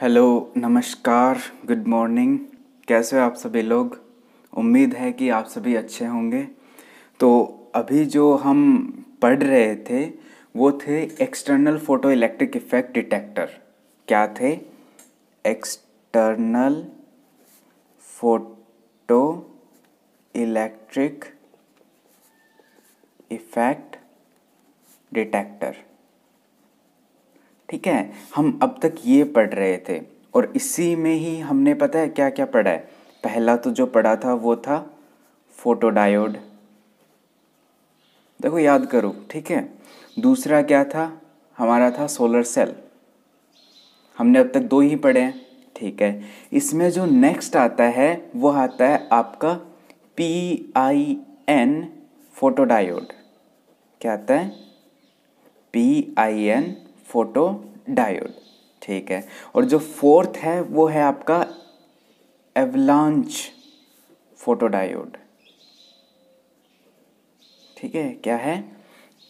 hello नमस्कार good morning कैसे हो आप सभी लोग उम्मीद है कि आप सभी अच्छे होंगे तो अभी जो हम पढ़ रहे थे वो थे external photo electric effect detector क्या थे external photo electric effect detector ठीक है हम अब तक ये पढ़ रहे थे और इसी में ही हमने पता है क्या क्या पढ़ा है पहला तो जो पढ़ा था वो था फोटोडायोड देखो याद करो ठीक है दूसरा क्या था हमारा था सोलर सेल हमने अब तक दो ही पढ़े हैं ठीक है इसमें जो नेक्स्ट आता है वो आता है आपका पी आई एन फोटोडायोड क्या आता है P I N photo diode ठीक है और जो फोर्थ है वो है आपका एवलांच फोटो डायोड ठीक है क्या है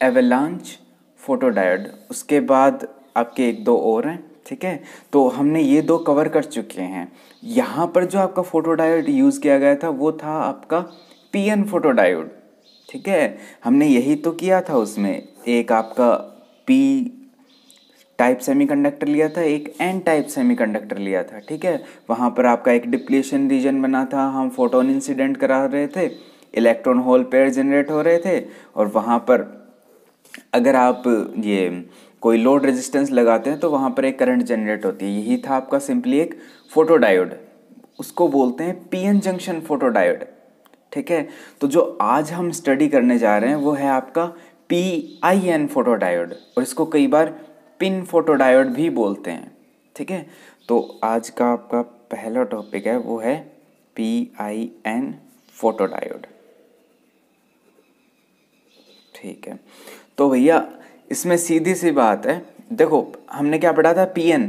एवलांच फोटो डायोड उसके बाद आपके एक दो और हैं ठीक है तो हमने ये दो कवर कर चुके हैं यहाँ पर जो आपका फोटो डायोड यूज़ किया गया था वो था आपका पीएन फोटो डायोड ठीक है हमने यही तो किया था उसमें एक आपका पी टाइप सेमीकंडक्टर लिया था एक एन टाइप सेमीकंडक्टर लिया था ठीक है वहाँ पर आपका एक डिप्लेशन रीजन बना था हम फोटोन इंसिडेंट करा रहे थे इलेक्ट्रॉन होल पेयर जनरेट हो रहे थे और वहाँ पर अगर आप ये कोई लोड रेजिस्टेंस लगाते हैं तो वहाँ पर एक करंट जनरेट होती है यही था आपका सिंपली एक फोटोडायोड उसको बोलते हैं पी जंक्शन फोटोडायोड ठीक है तो जो आज हम स्टडी करने जा रहे हैं वो है आपका पी आई एन फोटोडायोड और इसको कई बार पिन फोटोडायोड भी बोलते हैं ठीक है तो आज का आपका पहला टॉपिक है वो है पी आई एन फोटोडायोड ठीक है तो भैया इसमें सीधी सी बात है देखो हमने क्या पढ़ा था पी एन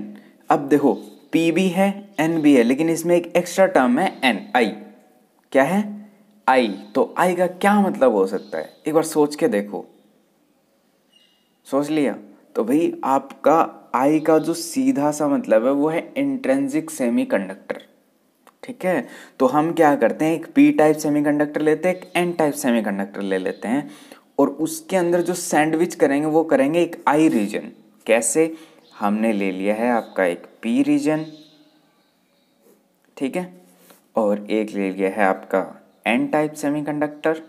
अब देखो पी भी है एन भी है लेकिन इसमें एक एक्स्ट्रा टर्म है एन आई क्या है आई तो आई का क्या मतलब हो सकता है एक बार सोच के देखो सोच लिया तो भाई आपका आई का जो सीधा सा मतलब है वो है इंट्रेंसिक सेमीकंडक्टर ठीक है तो हम क्या करते हैं एक पी टाइप सेमीकंडक्टर लेते हैं एक एन टाइप सेमीकंडक्टर ले लेते हैं और उसके अंदर जो सैंडविच करेंगे वो करेंगे एक आई रीजन कैसे हमने ले लिया है आपका एक पी रीजन ठीक है और एक ले लिया है आपका एन टाइप सेमीकंडक्टर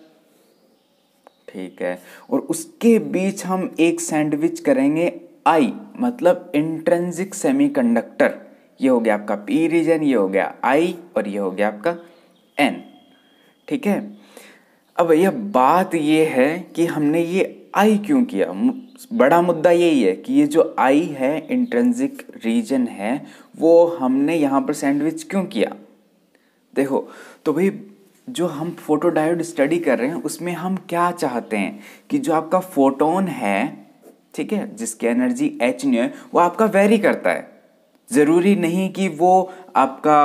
ठीक है और उसके बीच हम एक सैंडविच करेंगे आई मतलब इंट्रेंसिक सेमीकंडक्टर ये हो गया आपका पी रीजन ये हो गया आई और ये हो गया आपका एन ठीक है अब यह बात ये है कि हमने ये आई क्यों किया बड़ा मुद्दा यही है कि ये जो आई है इंट्रेंसिक रीजन है वो हमने यहाँ पर सैंडविच क्यों किया देखो तो भाई जो हम फोटो डायोड स्टडी कर रहे हैं उसमें हम क्या चाहते हैं कि जो आपका फोटोन है ठीक है जिसकी एनर्जी एच न्यू है वो आपका वेरी करता है ज़रूरी नहीं कि वो आपका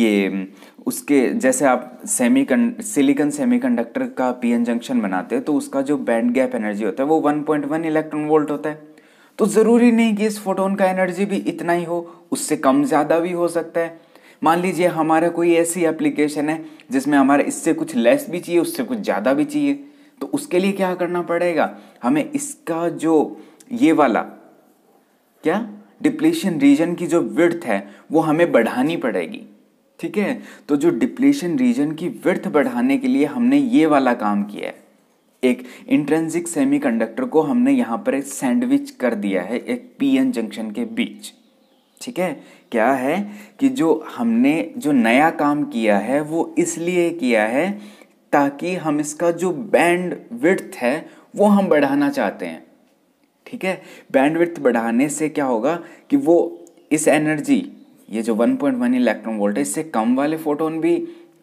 ये उसके जैसे आप सेमी सिलिकन कंडक्टर का पी एन जंक्शन बनाते हैं तो उसका जो बैंड गैप एनर्जी होता है वो 1.1 इलेक्ट्रॉन वोल्ट होता है तो ज़रूरी नहीं कि इस फोटोन का एनर्जी भी इतना ही हो उससे कम ज़्यादा भी हो सकता है मान लीजिए हमारा कोई ऐसी एप्लीकेशन है जिसमें हमारा इससे कुछ लेस भी चाहिए उससे कुछ ज़्यादा भी चाहिए तो उसके लिए क्या करना पड़ेगा हमें इसका जो ये वाला क्या डिप्लेशन रीजन की जो विर्थ है वो हमें बढ़ानी पड़ेगी ठीक है तो जो डिप्लेशन रीजन की विर्थ बढ़ाने के लिए हमने ये वाला काम किया है एक इंट्रेंसिक सेमीकंडक्टर को हमने यहां पर एक सैंडविच कर दिया है एक पीएन जंक्शन के बीच ठीक है क्या है कि जो हमने जो नया काम किया है वो इसलिए किया है ताकि हम इसका जो बैंड विड्थ है वो हम बढ़ाना चाहते हैं ठीक है बैंड विड्थ बढ़ाने से क्या होगा कि वो इस एनर्जी ये जो 1.1 इलेक्ट्रॉन वोल्ट है इससे कम वाले फोटोन भी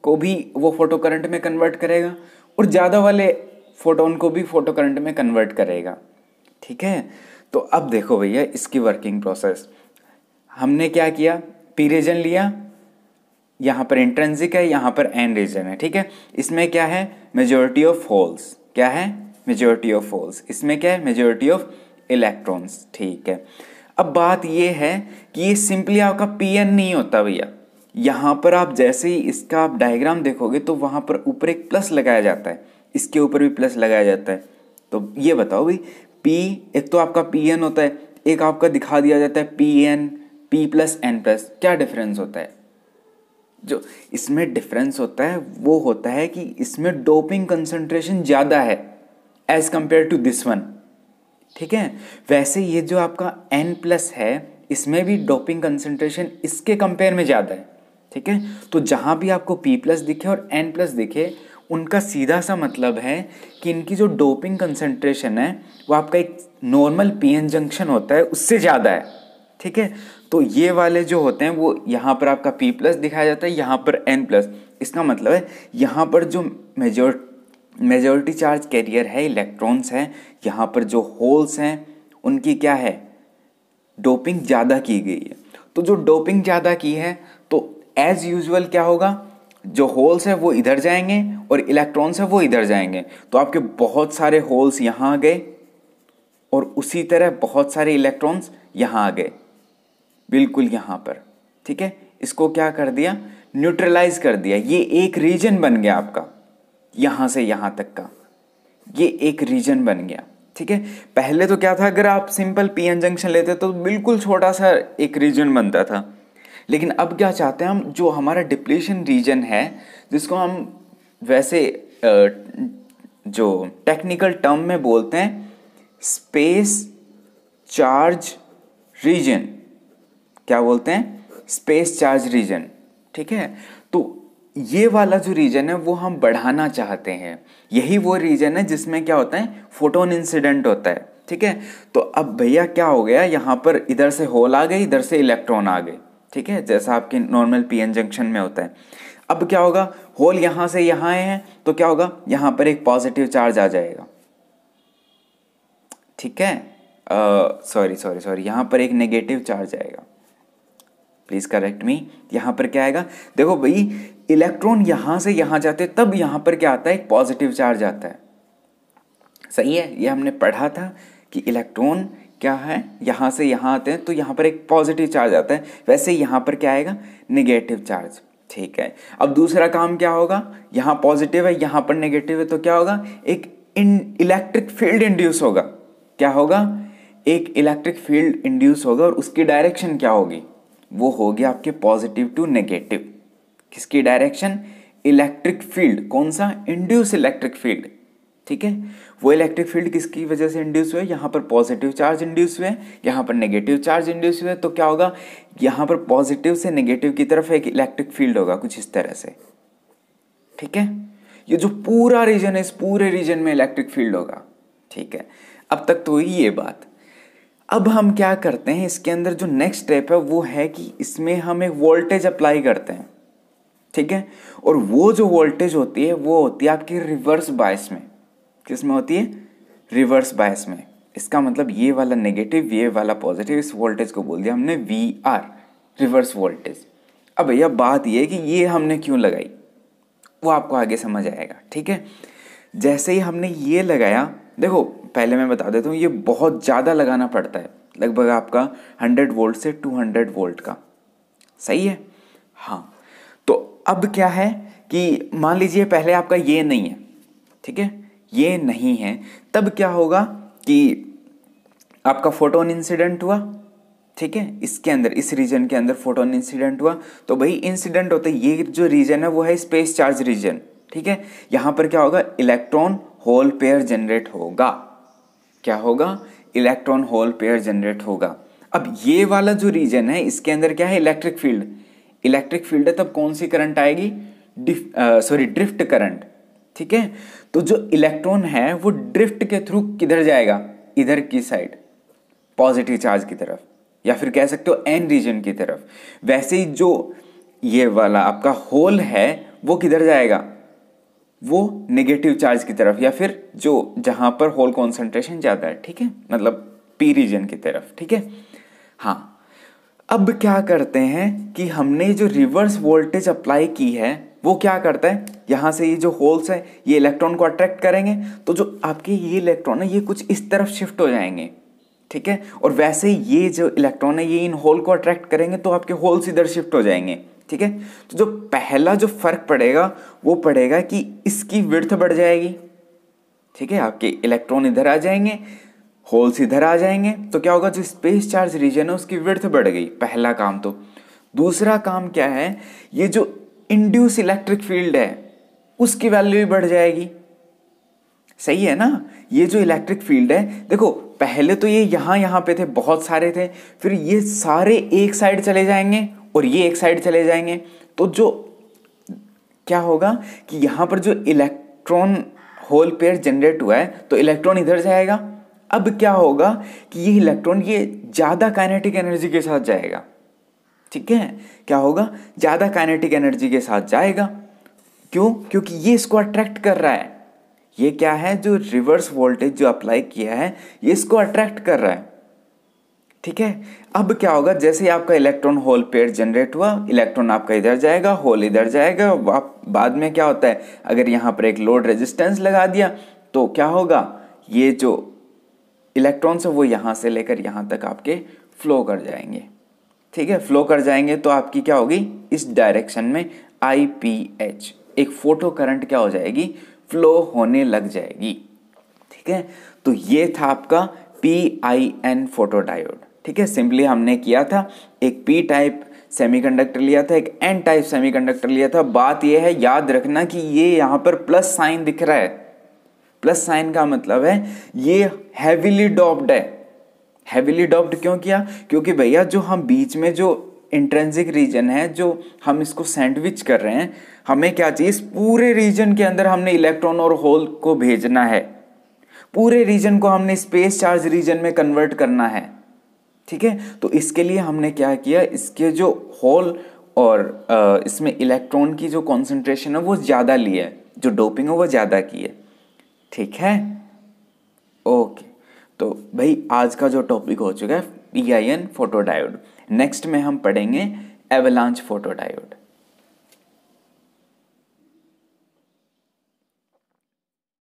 को भी वो फोटो करंट में कन्वर्ट करेगा और ज़्यादा वाले फोटोन को भी फोटो करंट में कन्वर्ट करेगा ठीक है तो अब देखो भैया इसकी वर्किंग प्रोसेस हमने क्या किया पी रीजन लिया यहाँ पर इंट्रेंसिक है यहाँ पर एन रीजन है ठीक है इसमें क्या है मेजोरिटी ऑफ होल्स क्या है मेजोरिटी ऑफ होल्स इसमें क्या है मेजोरिटी ऑफ इलेक्ट्रॉन्स ठीक है अब बात यह है कि ये सिंपली आपका पी एन नहीं होता भैया यहाँ पर आप जैसे ही इसका आप डायग्राम देखोगे तो वहाँ पर ऊपर एक प्लस लगाया जाता है इसके ऊपर भी प्लस लगाया जाता है तो ये बताओ भाई पी एक तो आपका पी एन होता है एक आपका दिखा दिया जाता है P N P plus N plus क्या डिफरेंस होता है जो इसमें डिफरेंस होता है वो होता है कि इसमें डोपिंग कंसंट्रेशन ज़्यादा है as compare to this one ठीक है वैसे ये जो आपका एन प्लस है इसमें भी डोपिंग कंसंट्रेशन इसके कंपेयर में ज़्यादा है ठीक है तो जहां भी आपको पी प्लस दिखे और एन प्लस दिखे उनका सीधा सा मतलब है कि इनकी जो डोपिंग कंसंट्रेशन है वो आपका एक नॉर्मल पी एन जंक्शन होता है उससे ज़्यादा है ठीक है तो ये वाले जो होते हैं वो यहाँ पर आपका पी प्लस दिखाया जाता है यहाँ पर एन प्लस इसका मतलब है यहाँ पर जो मेजोर मेजोरिटी चार्ज कैरियर है इलेक्ट्रॉन्स हैं यहाँ पर जो होल्स हैं उनकी क्या है डोपिंग ज़्यादा की गई है तो जो डोपिंग ज़्यादा की है तो एज़ यूजल क्या होगा जो होल्स हैं वो इधर जाएंगे और इलेक्ट्रॉन्स हैं वो इधर जाएंगे तो आपके बहुत सारे होल्स यहाँ आ गए और उसी तरह बहुत सारे इलेक्ट्रॉन्स यहाँ आ गए बिल्कुल यहाँ पर ठीक है इसको क्या कर दिया न्यूट्रलाइज कर दिया ये एक रीजन बन गया आपका यहाँ से यहाँ तक का ये एक रीजन बन गया ठीक है पहले तो क्या था अगर आप सिंपल पीएन जंक्शन लेते तो बिल्कुल छोटा सा एक रीजन बनता था लेकिन अब क्या चाहते हैं हम जो हमारा डिप्लीशन रीजन है जिसको हम वैसे जो टेक्निकल टर्म में बोलते हैं स्पेस चार्ज रीजन क्या बोलते हैं स्पेस चार्ज रीजन ठीक है तो ये वाला जो रीजन है वो हम बढ़ाना चाहते हैं यही वो रीजन है जिसमें क्या होता है फोटोन इंसिडेंट होता है ठीक है तो अब भैया क्या हो गया यहाँ पर इधर से होल आ गए इधर से इलेक्ट्रॉन आ गए ठीक है जैसा आपके नॉर्मल पीएन जंक्शन में होता है अब क्या होगा होल यहाँ से यहाँ आए हैं तो क्या होगा यहाँ पर एक पॉजिटिव चार्ज आ जाएगा ठीक है सॉरी सॉरी सॉरी यहाँ पर एक नेगेटिव चार्ज आएगा प्लीज़ करेक्ट मी यहां पर क्या आएगा देखो भाई इलेक्ट्रॉन यहां से यहां जाते तब यहां पर क्या आता है एक पॉजिटिव चार्ज आता है सही है ये हमने पढ़ा था कि इलेक्ट्रॉन क्या है यहां से यहां आते हैं तो यहां पर एक पॉजिटिव चार्ज आता है वैसे यहां पर क्या आएगा निगेटिव चार्ज ठीक है अब दूसरा काम क्या होगा यहां पॉजिटिव है यहां पर नेगेटिव है तो क्या होगा एक इलेक्ट्रिक फील्ड इंड्यूस होगा क्या होगा एक इलेक्ट्रिक फील्ड इंड्यूस होगा और उसकी डायरेक्शन क्या होगी वो हो गया आपके पॉजिटिव टू नेगेटिव किसकी डायरेक्शन इलेक्ट्रिक फील्ड कौन सा इंड्यूस इलेक्ट्रिक फील्ड ठीक है वो इलेक्ट्रिक फील्ड किसकी वजह से इंड्यूस हुए यहाँ पर पॉजिटिव चार्ज इंड्यूस हुए यहाँ पर नेगेटिव चार्ज इंड्यूस हुए तो क्या होगा यहाँ पर पॉजिटिव से नेगेटिव की तरफ एक इलेक्ट्रिक फील्ड होगा कुछ इस तरह से ठीक है ये जो पूरा रीजन है इस पूरे रीजन में इलेक्ट्रिक फील्ड होगा ठीक है अब तक तो ये बात अब हम क्या करते हैं इसके अंदर जो नेक्स्ट स्टेप है वो है कि इसमें हम एक वोल्टेज अप्लाई करते हैं ठीक है और वो जो वोल्टेज होती है वो होती है आपकी रिवर्स बायस में किस में होती है रिवर्स बायस में इसका मतलब ये वाला नेगेटिव ये वाला पॉजिटिव इस वोल्टेज को बोल दिया हमने वी आर रिवर्स वोल्टेज अब भैया बात ये है कि ये हमने क्यों लगाई वो आपको आगे समझ आएगा ठीक है जैसे ही हमने ये लगाया देखो पहले मैं बता देता हूँ ये बहुत ज़्यादा लगाना पड़ता है लगभग आपका हंड्रेड वोल्ट से टू हंड्रेड वोल्ट का सही है हाँ तो अब क्या है कि मान लीजिए पहले आपका ये नहीं है ठीक है ये नहीं है तब क्या होगा कि आपका फोटोन इंसिडेंट हुआ ठीक है इसके अंदर इस रीजन के अंदर फोटोन इंसिडेंट हुआ तो भाई इंसिडेंट होता है ये जो रीजन है वो है स्पेस चार्ज रीजन ठीक है यहाँ पर क्या होगा इलेक्ट्रॉन होल पेयर जनरेट होगा क्या होगा इलेक्ट्रॉन होल पेयर जनरेट होगा अब ये वाला जो रीजन है इसके अंदर क्या है इलेक्ट्रिक फील्ड इलेक्ट्रिक फील्ड है तब कौन सी करंट आएगी सॉरी ड्रिफ्ट करंट ठीक है तो जो इलेक्ट्रॉन है वो ड्रिफ्ट के थ्रू किधर जाएगा इधर की साइड पॉजिटिव चार्ज की तरफ या फिर कह सकते हो एन रीजन की तरफ वैसे ही जो ये वाला आपका होल है वो किधर जाएगा वो नेगेटिव चार्ज की तरफ या फिर जो जहां पर होल कॉन्सेंट्रेशन ज़्यादा है ठीक है मतलब पी रीजन की तरफ ठीक है हाँ अब क्या करते हैं कि हमने जो रिवर्स वोल्टेज अप्लाई की है वो क्या करता है यहां से ये जो होल्स है ये इलेक्ट्रॉन को अट्रैक्ट करेंगे तो जो आपके ये इलेक्ट्रॉन है ये कुछ इस तरफ शिफ्ट हो जाएंगे ठीक है और वैसे ये जो इलेक्ट्रॉन है ये इन होल को अट्रैक्ट करेंगे तो आपके होल्स इधर शिफ्ट हो जाएंगे ठीक है तो जो पहला जो फर्क पड़ेगा वो पड़ेगा कि इसकी विर्थ बढ़ जाएगी ठीक है आपके इलेक्ट्रॉन इधर आ जाएंगे होल्स इधर आ जाएंगे तो क्या होगा जो स्पेस चार्ज रीजन है उसकी विर्थ बढ़ गई पहला काम तो दूसरा काम क्या है ये जो इंड्यूस इलेक्ट्रिक फील्ड है उसकी वैल्यू भी बढ़ जाएगी सही है ना ये जो इलेक्ट्रिक फील्ड है देखो पहले तो ये यहां यहां पे थे बहुत सारे थे फिर ये सारे एक साइड चले जाएंगे और ये एक साइड चले जाएंगे तो जो क्या होगा कि यहाँ पर जो इलेक्ट्रॉन होल पेयर जनरेट हुआ है तो इलेक्ट्रॉन इधर जाएगा अब क्या होगा कि ये इलेक्ट्रॉन ये ज़्यादा काइनेटिक एनर्जी के साथ जाएगा ठीक है क्या होगा ज़्यादा काइनेटिक एनर्जी के साथ जाएगा क्यों क्योंकि ये इसको अट्रैक्ट कर रहा है ये क्या है जो रिवर्स वोल्टेज जो अप्लाई किया है ये इसको अट्रैक्ट कर रहा है ठीक है अब क्या होगा जैसे ही आपका इलेक्ट्रॉन होल पेयर जनरेट हुआ इलेक्ट्रॉन आपका इधर जाएगा होल इधर जाएगा आप बाद में क्या होता है अगर यहाँ पर एक लोड रेजिस्टेंस लगा दिया तो क्या होगा ये जो इलेक्ट्रॉन्स है वो यहाँ से लेकर यहाँ तक आपके फ्लो कर जाएंगे ठीक है फ्लो कर जाएंगे तो आपकी क्या होगी इस डायरेक्शन में आई पी एच एक फोटो करंट क्या हो जाएगी फ्लो होने लग जाएगी ठीक है तो ये था आपका पी आई एन फोटोडायोड ठीक है सिंपली हमने किया था एक पी टाइप सेमीकंडक्टर लिया था एक एन टाइप सेमीकंडक्टर लिया था बात यह है याद रखना कि ये यहाँ पर प्लस साइन दिख रहा है प्लस साइन का मतलब है ये हैविली डॉप्ड है हैविली डॉप्ड क्यों किया क्योंकि भैया जो हम बीच में जो इंट्रेंसिक रीजन है जो हम इसको सैंडविच कर रहे हैं हमें क्या चाहिए इस पूरे रीजन के अंदर हमने इलेक्ट्रॉन और होल को भेजना है पूरे रीजन को हमने स्पेस चार्ज रीजन में कन्वर्ट करना है ठीक है तो इसके लिए हमने क्या किया इसके जो होल और इसमें इलेक्ट्रॉन की जो कॉन्सेंट्रेशन है वो ज़्यादा लिया है जो डोपिंग है वो ज़्यादा की है ठीक है ओके तो भाई आज का जो टॉपिक हो चुका है P I N photodiode next में हम पढ़ेंगे एवलांच फोटोडायोड